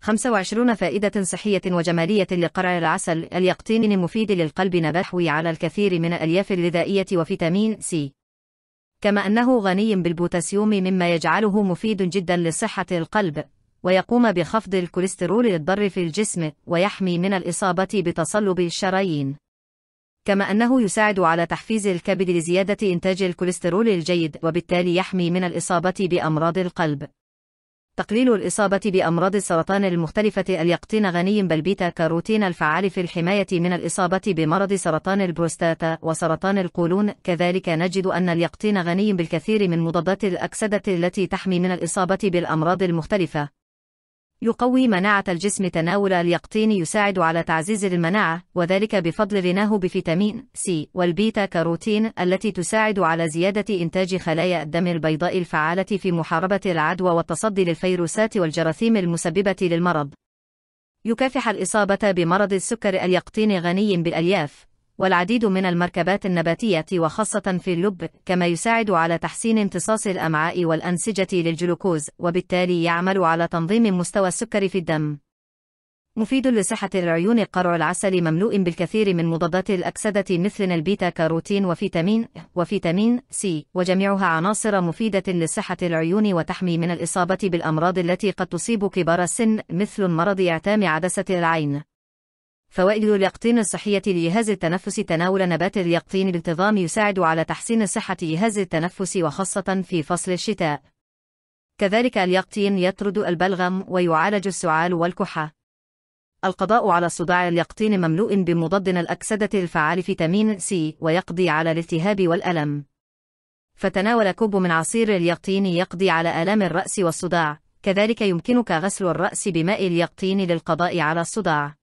25 فائدة صحية وجمالية لقرع العسل اليقطين مفيد للقلب نبحوي على الكثير من الألياف الغذائية وفيتامين سي كما أنه غني بالبوتاسيوم مما يجعله مفيد جدا لصحة القلب ويقوم بخفض الكوليسترول الضار في الجسم ويحمي من الإصابة بتصلب الشرايين كما أنه يساعد على تحفيز الكبد لزيادة إنتاج الكوليسترول الجيد وبالتالي يحمي من الإصابة بأمراض القلب تقليل الإصابة بأمراض السرطان المختلفة اليقطين غني بالبيتا كاروتين الفعال في الحماية من الإصابة بمرض سرطان البروستاتا وسرطان القولون كذلك نجد أن اليقطين غني بالكثير من مضادات الأكسدة التي تحمي من الإصابة بالأمراض المختلفة يقوي مناعة الجسم تناول اليقطين يساعد على تعزيز المناعة وذلك بفضل غناه بفيتامين سي والبيتا كاروتين التي تساعد على زيادة إنتاج خلايا الدم البيضاء الفعالة في محاربة العدوى والتصدي للفيروسات والجراثيم المسببة للمرض. يكافح الإصابة بمرض السكر اليقطين غني بالألياف والعديد من المركبات النباتية وخاصة في اللب كما يساعد على تحسين امتصاص الأمعاء والأنسجة للجلوكوز وبالتالي يعمل على تنظيم مستوى السكر في الدم مفيد لصحة العيون قرع العسل مملوء بالكثير من مضادات الأكسدة مثل البيتا كاروتين وفيتامين وفيتامين سي وجميعها عناصر مفيدة لصحة العيون وتحمي من الإصابة بالأمراض التي قد تصيب كبار السن مثل مرض إعتام عدسة العين فوائد اليقطين الصحية لجهاز التنفس تناول نبات اليقطين بانتظام يساعد على تحسين صحة جهاز التنفس وخاصة في فصل الشتاء. كذلك اليقطين يطرد البلغم ويعالج السعال والكحة. القضاء على صداع اليقطين مملوء بمضاد الأكسدة الفعال فيتامين سي ويقضي على الالتهاب والألم. فتناول كوب من عصير اليقطين يقضي على آلام الرأس والصداع، كذلك يمكنك غسل الرأس بماء اليقطين للقضاء على الصداع.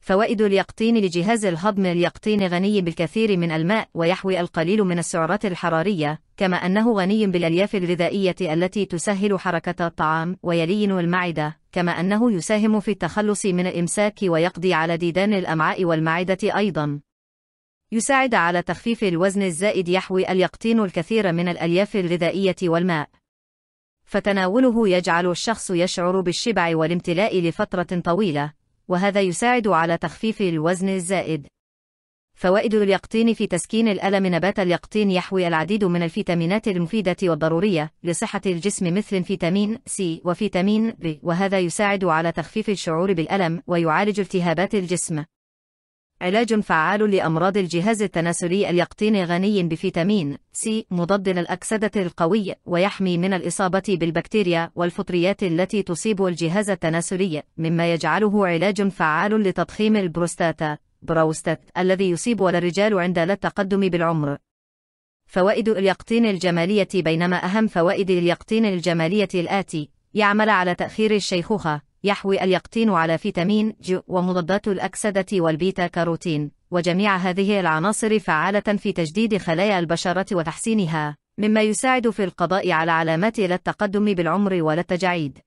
فوائد اليقطين لجهاز الهضم اليقطين غني بالكثير من الماء ويحوي القليل من السعرات الحرارية، كما أنه غني بالألياف الغذائية التي تسهل حركة الطعام ويلين المعدة، كما أنه يساهم في التخلص من الإمساك ويقضي على ديدان الأمعاء والمعدة أيضاً. يساعد على تخفيف الوزن الزائد يحوي اليقطين الكثير من الألياف الغذائية والماء. فتناوله يجعل الشخص يشعر بالشبع والامتلاء لفترة طويلة، وهذا يساعد على تخفيف الوزن الزائد. فوائد اليقطين في تسكين الألم نبات اليقطين يحوي العديد من الفيتامينات المفيدة والضرورية لصحة الجسم مثل فيتامين سي وفيتامين ب وهذا يساعد على تخفيف الشعور بالألم ويعالج التهابات الجسم. علاج فعال لأمراض الجهاز التناسلي اليقطين غني بفيتامين سي مضاد للأكسدة القوي ويحمي من الإصابة بالبكتيريا والفطريات التي تصيب الجهاز التناسلي مما يجعله علاج فعال لتضخيم البروستاتا بروستات الذي يصيب ولا الرجال عند لا التقدم بالعمر فوائد اليقطين الجمالية بينما أهم فوائد اليقطين الجمالية الآتي يعمل على تأخير الشيخوخة يحوي اليقطين على فيتامين ج ومضادات الأكسدة والبيتا كاروتين وجميع هذه العناصر فعالة في تجديد خلايا البشرة وتحسينها مما يساعد في القضاء على علامات لا التقدم بالعمر ولا التجاعيد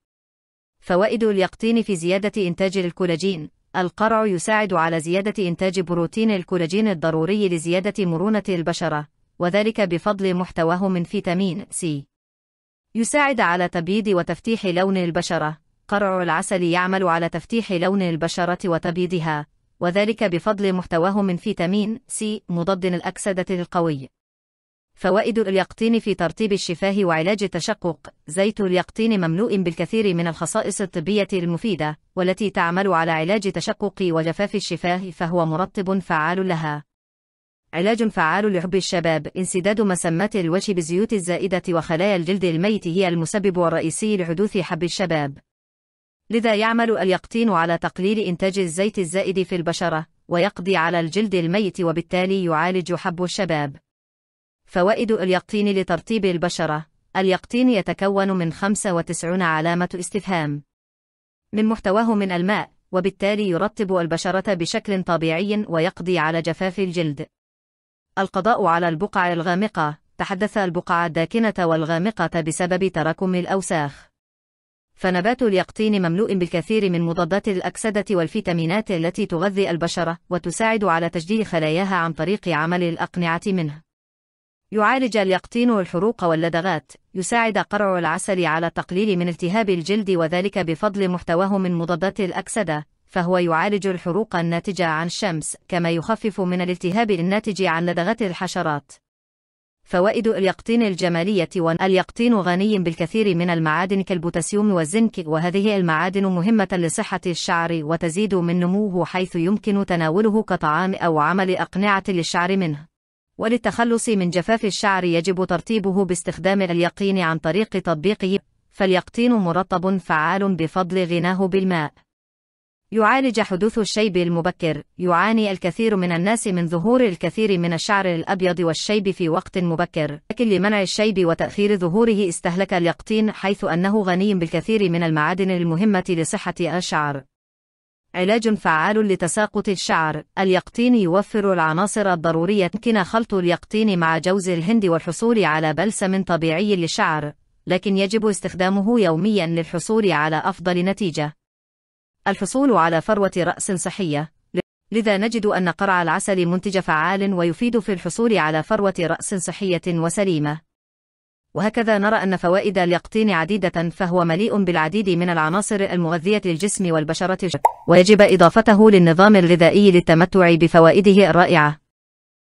فوائد اليقطين في زيادة إنتاج الكولاجين القرع يساعد على زيادة إنتاج بروتين الكولاجين الضروري لزيادة مرونة البشرة وذلك بفضل محتواه من فيتامين سي يساعد على تبييض وتفتيح لون البشرة قرع العسل يعمل على تفتيح لون البشرة وتبييضها وذلك بفضل محتواه من فيتامين سي مضاد الأكسدة القوي فوائد اليقطين في ترطيب الشفاه وعلاج التشقق زيت اليقطين مملوء بالكثير من الخصائص الطبية المفيدة والتي تعمل على علاج تشقق وجفاف الشفاه فهو مرطب فعال لها علاج فعال لحب الشباب انسداد مسمات الوجه بالزيوت الزائدة وخلايا الجلد الميت هي المسبب الرئيسي لحدوث حب الشباب لذا يعمل اليقطين على تقليل إنتاج الزيت الزائد في البشرة ويقضي على الجلد الميت وبالتالي يعالج حب الشباب فوائد اليقطين لترطيب البشرة اليقطين يتكون من 95 علامة استفهام من محتواه من الماء وبالتالي يرطب البشرة بشكل طبيعي ويقضي على جفاف الجلد القضاء على البقع الغامقة تحدث البقع الداكنة والغامقة بسبب تراكم الأوساخ فنبات اليقطين مملوء بالكثير من مضادات الأكسدة والفيتامينات التي تغذي البشرة وتساعد على تجديد خلاياها عن طريق عمل الأقنعة منه. يعالج اليقطين الحروق واللدغات، يساعد قرع العسل على التقليل من التهاب الجلد وذلك بفضل محتواه من مضادات الأكسدة، فهو يعالج الحروق الناتجة عن الشمس، كما يخفف من الالتهاب الناتج عن لدغات الحشرات. فوائد اليقطين الجمالية اليقطين غني بالكثير من المعادن كالبوتاسيوم والزنك وهذه المعادن مهمة لصحة الشعر وتزيد من نموه حيث يمكن تناوله كطعام أو عمل أقنعة للشعر منه وللتخلص من جفاف الشعر يجب ترطيبه باستخدام اليقين عن طريق تطبيقه فاليقطين مرطب فعال بفضل غناه بالماء يعالج حدوث الشيب المبكر يعاني الكثير من الناس من ظهور الكثير من الشعر الأبيض والشيب في وقت مبكر لكن لمنع الشيب وتأخير ظهوره استهلك اليقطين حيث أنه غني بالكثير من المعادن المهمة لصحة الشعر علاج فعال لتساقط الشعر اليقطين يوفر العناصر الضرورية يمكن خلط اليقطين مع جوز الهند والحصول على بلسم طبيعي للشعر لكن يجب استخدامه يوميا للحصول على أفضل نتيجة الحصول على فروة رأس صحية لذا نجد أن قرع العسل منتج فعال ويفيد في الحصول على فروة رأس صحية وسليمة وهكذا نرى أن فوائد اليقطين عديدة فهو مليء بالعديد من العناصر المغذية للجسم والبشرة ويجب إضافته للنظام الغذائي للتمتع بفوائده الرائعة